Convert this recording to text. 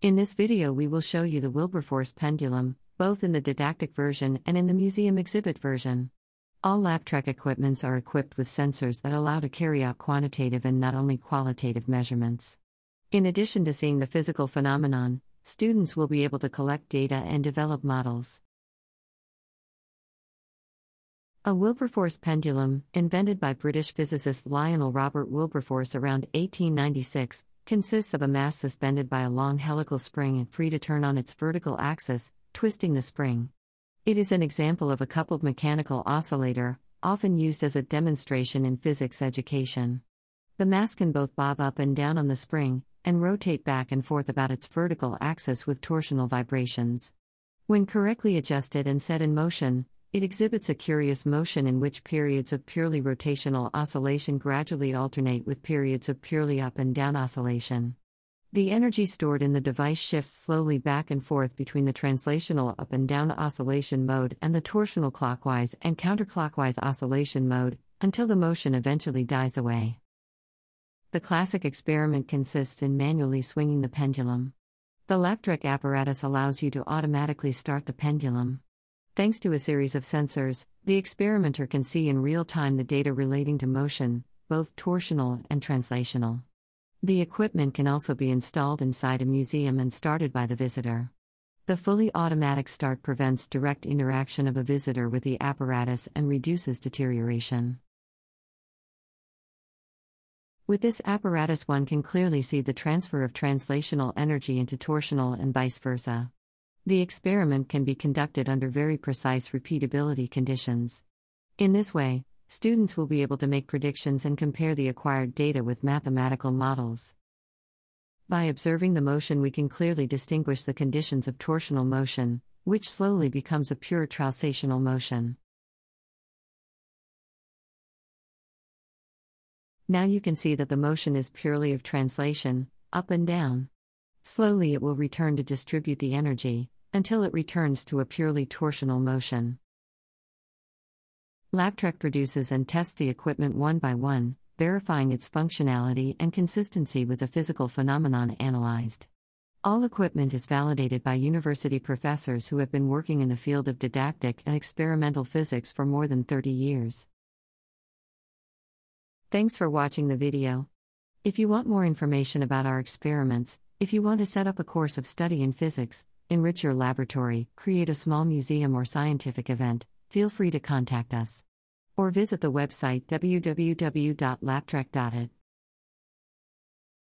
In this video we will show you the Wilberforce pendulum, both in the didactic version and in the museum exhibit version. All LabTrack equipments are equipped with sensors that allow to carry out quantitative and not only qualitative measurements. In addition to seeing the physical phenomenon, students will be able to collect data and develop models. A Wilberforce pendulum, invented by British physicist Lionel Robert Wilberforce around 1896, consists of a mass suspended by a long helical spring and free to turn on its vertical axis, twisting the spring. It is an example of a coupled mechanical oscillator, often used as a demonstration in physics education. The mass can both bob up and down on the spring, and rotate back and forth about its vertical axis with torsional vibrations. When correctly adjusted and set in motion, it exhibits a curious motion in which periods of purely rotational oscillation gradually alternate with periods of purely up and down oscillation. The energy stored in the device shifts slowly back and forth between the translational up and down oscillation mode and the torsional clockwise and counterclockwise oscillation mode until the motion eventually dies away. The classic experiment consists in manually swinging the pendulum. The electric apparatus allows you to automatically start the pendulum. Thanks to a series of sensors, the experimenter can see in real time the data relating to motion, both torsional and translational. The equipment can also be installed inside a museum and started by the visitor. The fully automatic start prevents direct interaction of a visitor with the apparatus and reduces deterioration. With this apparatus, one can clearly see the transfer of translational energy into torsional and vice versa. The experiment can be conducted under very precise repeatability conditions. In this way, students will be able to make predictions and compare the acquired data with mathematical models. By observing the motion, we can clearly distinguish the conditions of torsional motion, which slowly becomes a pure translational motion. Now you can see that the motion is purely of translation, up and down. Slowly it will return to distribute the energy, until it returns to a purely torsional motion. LabTrek produces and tests the equipment one by one, verifying its functionality and consistency with the physical phenomenon analyzed. All equipment is validated by university professors who have been working in the field of didactic and experimental physics for more than 30 years. Thanks for watching the video. If you want more information about our experiments, if you want to set up a course of study in physics, enrich your laboratory, create a small museum or scientific event, feel free to contact us. Or visit the website www.labtrek.it.